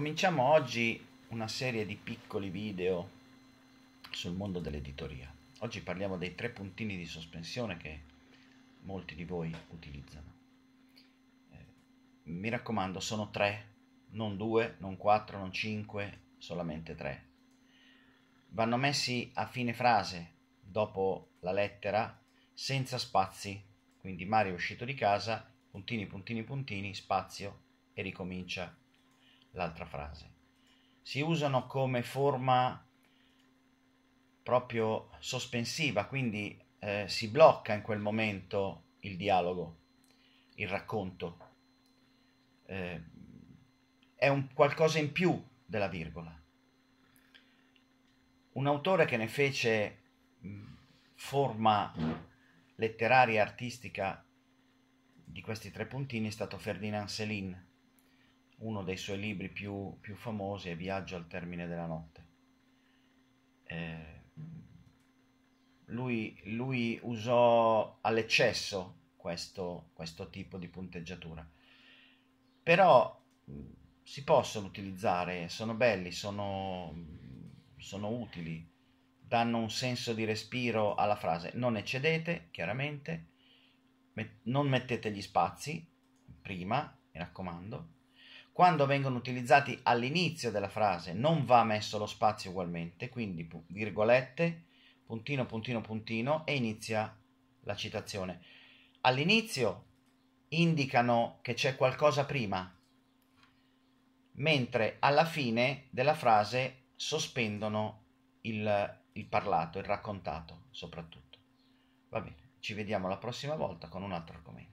Cominciamo oggi una serie di piccoli video sul mondo dell'editoria. Oggi parliamo dei tre puntini di sospensione che molti di voi utilizzano. Eh, mi raccomando, sono tre, non due, non quattro, non cinque, solamente tre. Vanno messi a fine frase, dopo la lettera, senza spazi. Quindi Mario è uscito di casa, puntini, puntini, puntini, spazio e ricomincia l'altra frase. Si usano come forma proprio sospensiva, quindi eh, si blocca in quel momento il dialogo, il racconto. Eh, è un qualcosa in più della virgola. Un autore che ne fece forma letteraria e artistica di questi tre puntini è stato Ferdinand Céline, uno dei suoi libri più, più famosi è Viaggio al termine della notte. Eh, lui, lui, usò all'eccesso questo, questo tipo di punteggiatura, però si possono utilizzare, sono belli, sono, sono utili, danno un senso di respiro alla frase. Non eccedete, chiaramente, met- non mettete gli spazi prima, mi raccomando quando vengono utilizzati all'inizio della frase non va messo lo spazio ugualmente, quindi virgolette, puntino, puntino, puntino e inizia la citazione. All'inizio indicano che c'è qualcosa prima, mentre alla fine della frase sospendono il, il parlato, il raccontato soprattutto. Va bene, ci vediamo la prossima volta con un altro argomento.